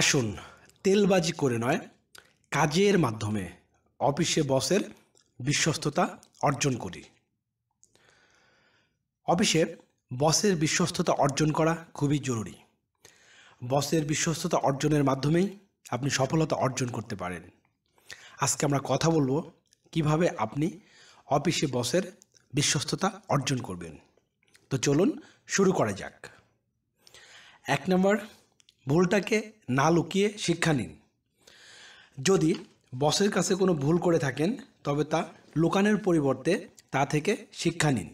আসুন তেলবাজি করে নয় কাজের মাধ্যমে অফিসে বসের বিশ্বস্ততা অর্জন করি অফিসে বসের বিশ্বস্ততা অর্জন করা খুবই জরুরি বসের বিশ্বস্ততা অর্জনের মাধ্যমেই আপনি সফলতা অর্জন করতে পারেন আজকে আমরা কথা বলবো কিভাবে আপনি অফিসে বসের বিশ্বস্ততা অর্জন করবেন তো চলুন শুরু করা যাক এক নম্বর ভুলটাকে না লুকিয়ে শিক্ষা নিন যদি বসের কাছে কোনো ভুল করে থাকেন তবে তা লুকানোর পরিবর্তে তা থেকে শিক্ষা নিন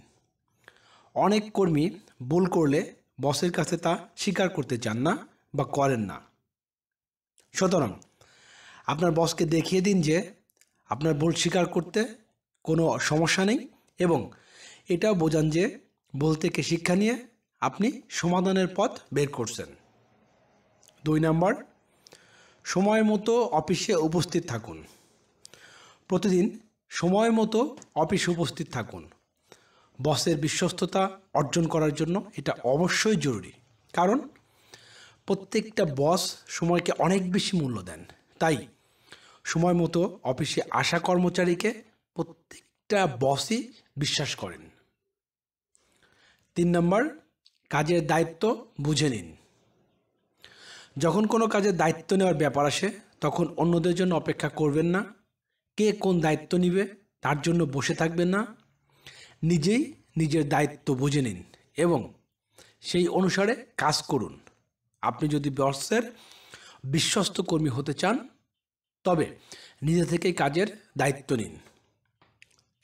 অনেক কর্মী ভুল করলে বসের কাছে তা স্বীকার করতে চান না বা করেন না সুতরাং আপনার বসকে দেখিয়ে দিন যে আপনার ভুল স্বীকার করতে কোনো সমস্যা নেই এবং এটাও বোঝান যে ভুল থেকে শিক্ষা নিয়ে আপনি সমাধানের পথ বের করছেন দুই নাম্বার সময় মতো অফিসে উপস্থিত থাকুন প্রতিদিন সময় মতো অফিসে উপস্থিত থাকুন বসের বিশ্বস্ততা অর্জন করার জন্য এটা অবশ্যই জরুরি কারণ প্রত্যেকটা বস সময়কে অনেক বেশি মূল্য দেন তাই সময় মতো অফিসে আসা কর্মচারীকে প্রত্যেকটা বসই বিশ্বাস করেন তিন নম্বর কাজের দায়িত্ব বুঝে নিন যখন কোনো কাজে দায়িত্ব নেওয়ার ব্যাপার আসে তখন অন্যদের জন্য অপেক্ষা করবেন না কে কোন দায়িত্ব নিবে তার জন্য বসে থাকবেন না নিজেই নিজের দায়িত্ব বুঝে নিন এবং সেই অনুসারে কাজ করুন আপনি যদি বর্ষের বিশ্বস্ত কর্মী হতে চান তবে নিজে থেকেই কাজের দায়িত্ব নিন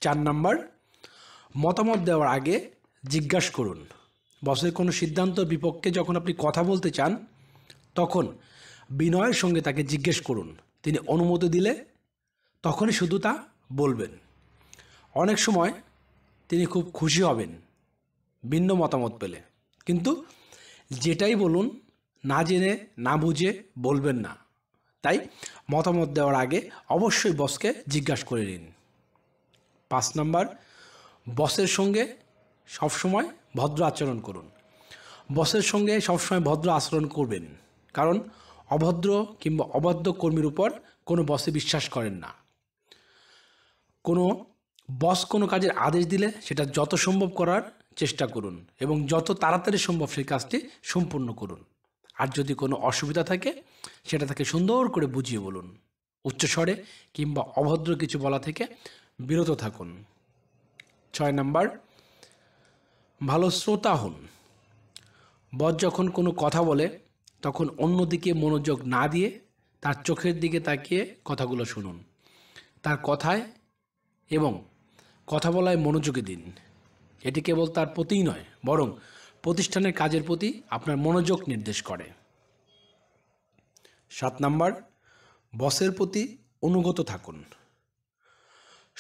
চার নাম্বার মতামত দেওয়ার আগে জিজ্ঞাসা করুন বসের কোনো সিদ্ধান্ত বিপক্ষে যখন আপনি কথা বলতে চান তখন বিনয়ের সঙ্গে তাকে জিজ্ঞেস করুন তিনি অনুমতি দিলে তখনই শুধু তা বলবেন অনেক সময় তিনি খুব খুশি হবেন ভিন্ন মতামত পেলে কিন্তু যেটাই বলুন না জেনে না বুঝে বলবেন না তাই মতামত দেওয়ার আগে অবশ্যই বসকে জিজ্ঞাসা করে নিন পাঁচ নাম্বার বসের সঙ্গে সবসময় ভদ্র আচরণ করুন বসের সঙ্গে সবসময় ভদ্র আচরণ করবেন কারণ অভদ্র কিংবা অবাধ্য কর্মীর উপর কোনো বসে বিশ্বাস করেন না কোনো বস কোনো কাজের আদেশ দিলে সেটা যত সম্ভব করার চেষ্টা করুন এবং যত তাড়াতাড়ি সম্ভব সেই কাজটি সম্পূর্ণ করুন আর যদি কোনো অসুবিধা থাকে সেটা তাকে সুন্দর করে বুঝিয়ে বলুন উচ্চস্বরে কিংবা অভদ্র কিছু বলা থেকে বিরত থাকুন ছয় নাম্বার ভালো শ্রোতা হন বস যখন কোনো কথা বলে তখন অন্যদিকে মনোযোগ না দিয়ে তার চোখের দিকে তাকিয়ে কথাগুলো শুনুন তার কথায় এবং কথা বলায় মনোযোগী দিন এটি কেবল তার প্রতিই নয় বরং প্রতিষ্ঠানের কাজের প্রতি আপনার মনোযোগ নির্দেশ করে সাত নাম্বার বসের প্রতি অনুগত থাকুন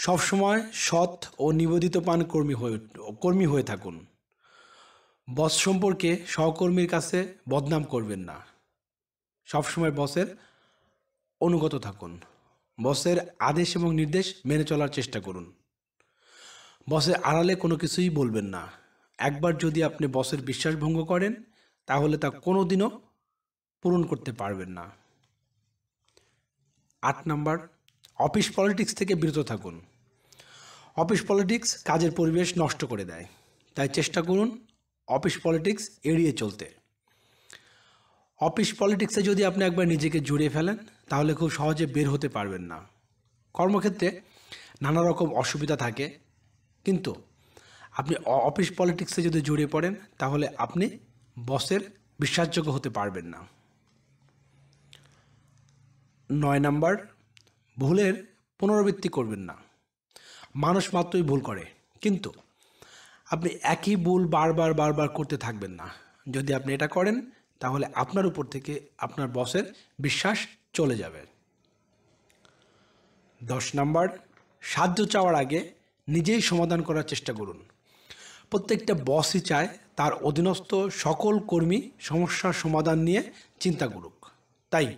সবসময় সৎ ও নিবেদিত পান কর্মী হয়ে কর্মী হয়ে থাকুন বস সম্পর্কে সহকর্মীর কাছে বদনাম করবেন না সবসময় বসের অনুগত থাকুন বসের আদেশ এবং নির্দেশ মেনে চলার চেষ্টা করুন বসের আড়ালে কোনো কিছুই বলবেন না একবার যদি আপনি বসের বিশ্বাস ভঙ্গ করেন তাহলে তা কোনো দিনও পূরণ করতে পারবেন না আট নাম্বার অফিস পলিটিক্স থেকে বিরত থাকুন অফিস পলিটিক্স কাজের পরিবেশ নষ্ট করে দেয় তাই চেষ্টা করুন অফিস পলিটিক্স এড়িয়ে চলতে অফিস পলিটিক্সে যদি আপনি একবার নিজেকে জুড়িয়ে ফেলেন তাহলে খুব সহজে বের হতে পারবেন না কর্মক্ষেত্রে নানা রকম অসুবিধা থাকে কিন্তু আপনি অফিস পলিটিক্সে যদি জুড়ে পড়েন তাহলে আপনি বসের বিশ্বাসযোগ্য হতে পারবেন না নয় নাম্বার ভুলের পুনরাবৃত্তি করবেন না মানুষ মাত্রই ভুল করে কিন্তু আপনি একই ভুল বারবার বারবার করতে থাকবেন না যদি আপনি এটা করেন তাহলে আপনার উপর থেকে আপনার বসের বিশ্বাস চলে যাবে দশ নাম্বার সাহায্য চাওয়ার আগে নিজেই সমাধান করার চেষ্টা করুন প্রত্যেকটা বসই চায় তার অধীনস্থ সকল কর্মী সমস্যার সমাধান নিয়ে চিন্তা করুক তাই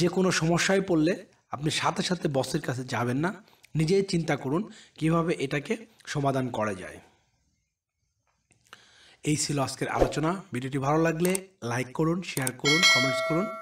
যে কোনো সমস্যায় পড়লে আপনি সাথে সাথে বসের কাছে যাবেন না নিজেই চিন্তা করুন কিভাবে এটাকে সমাধান করা যায় এই ছিল আজকের আলোচনা ভিডিওটি ভালো লাগলে লাইক করুন শেয়ার করুন কমেন্টস করুন